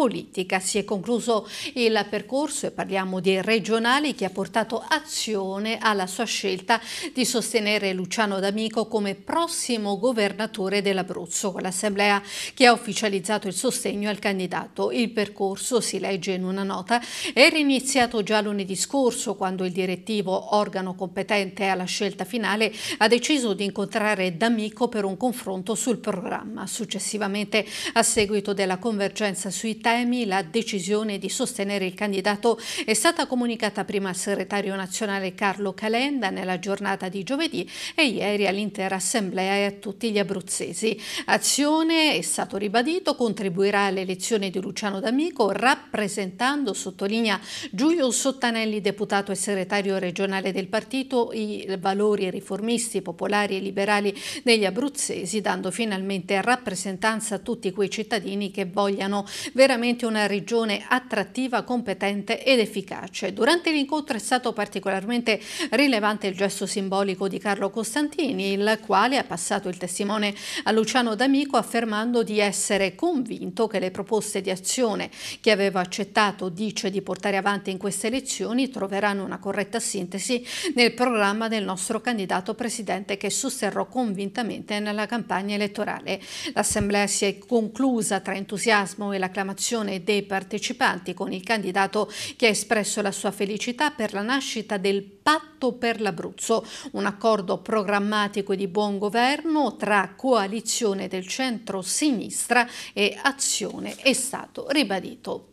politica. Si è concluso il percorso e parliamo di regionali che ha portato azione alla sua scelta di sostenere Luciano D'Amico come prossimo governatore dell'Abruzzo con l'assemblea che ha ufficializzato il sostegno al candidato. Il percorso, si legge in una nota, era iniziato già lunedì scorso quando il direttivo organo competente alla scelta finale ha deciso di incontrare D'Amico per un confronto sul programma. Successivamente a seguito della convergenza sui temi temi, la decisione di sostenere il candidato è stata comunicata prima al segretario nazionale Carlo Calenda nella giornata di giovedì e ieri all'intera assemblea e a tutti gli abruzzesi. Azione, è stato ribadito, contribuirà all'elezione di Luciano D'Amico rappresentando, sottolinea Giulio Sottanelli, deputato e segretario regionale del partito, i valori riformisti, popolari e liberali degli abruzzesi, dando finalmente rappresentanza a tutti quei cittadini che vogliano veramente sicuramente una regione attrattiva, competente ed efficace. Durante l'incontro è stato particolarmente rilevante il gesto simbolico di Carlo Costantini, il quale ha passato il testimone a Luciano D'Amico affermando di essere convinto che le proposte di azione che aveva accettato dice di portare avanti in queste elezioni troveranno una corretta sintesi nel programma del nostro candidato presidente che sosterrò convintamente nella campagna elettorale. L'assemblea si è conclusa tra entusiasmo e l'acclamazione l'interazione dei partecipanti con il candidato che ha espresso la sua felicità per la nascita del Patto per l'Abruzzo, un accordo programmatico di buon governo tra coalizione del centro-sinistra e azione, è stato ribadito.